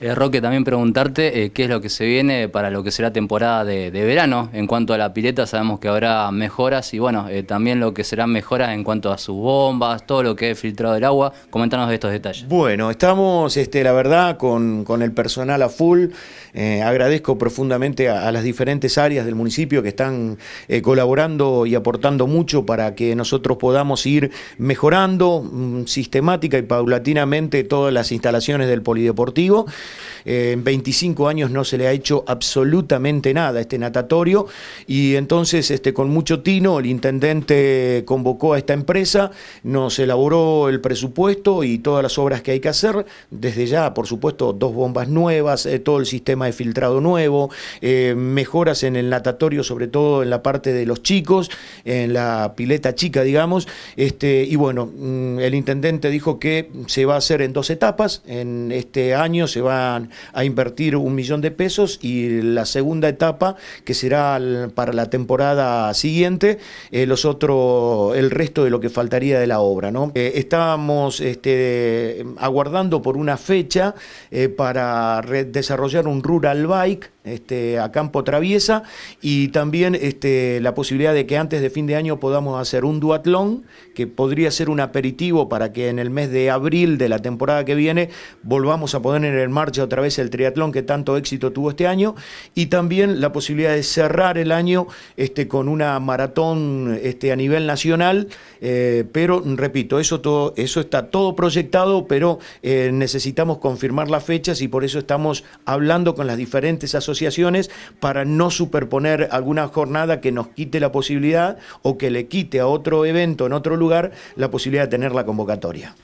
Eh, Roque, también preguntarte eh, qué es lo que se viene para lo que será temporada de, verano. En cuanto a la pileta, sabemos que habrá mejoras y bueno, eh, también lo que serán mejoras en cuanto a sus bombas, todo lo que es filtrado del agua. Coméntanos de estos detalles. Bueno, estamos, este, la verdad, con, el personal a full. agradezco profundamente a, las diferentes áreas del municipio que están colaborando y aportando mucho para que nosotros podamos ir mejorando mm, sistemática y paulatinamente todas las instalaciones del polideportivo. Eh, en 25 años no se le ha hecho absolutamente nada a este natatorio y entonces este, con mucho tino el intendente convocó a esta empresa, nos elaboró el presupuesto y todas las obras que hay que hacer, desde ya por supuesto dos bombas nuevas, eh, todo el sistema de filtrado nuevo, eh, mejoras en el natatorio sobre todo en la parte de los chicos, en la pileta chica digamos, este, y bueno, mm, el intendente dijo que se va a hacer en dos etapas, en este año se va a invertir un millón de pesos y la segunda etapa, que será para la temporada siguiente, eh, los otros, el resto de lo que faltaría de la obra. ¿no? Eh, estábamos este, aguardando por una fecha eh, para desarrollar un rural bike este, a campo traviesa y también este, la posibilidad de que antes de fin de año podamos hacer un duatlón, que podría ser un aperitivo para que en el mes de abril de la temporada que viene volvamos a poner en marcha otra vez el triatlón que tanto éxito tuvo este año y también la posibilidad de cerrar el año este, con una maratón este, a nivel nacional, eh, pero repito, eso, todo, eso está todo proyectado, pero eh, necesitamos confirmar las fechas y por eso estamos hablando con las diferentes asociaciones asociaciones para no superponer alguna jornada que nos quite la posibilidad o que le quite a otro evento en otro lugar la posibilidad de tener la convocatoria.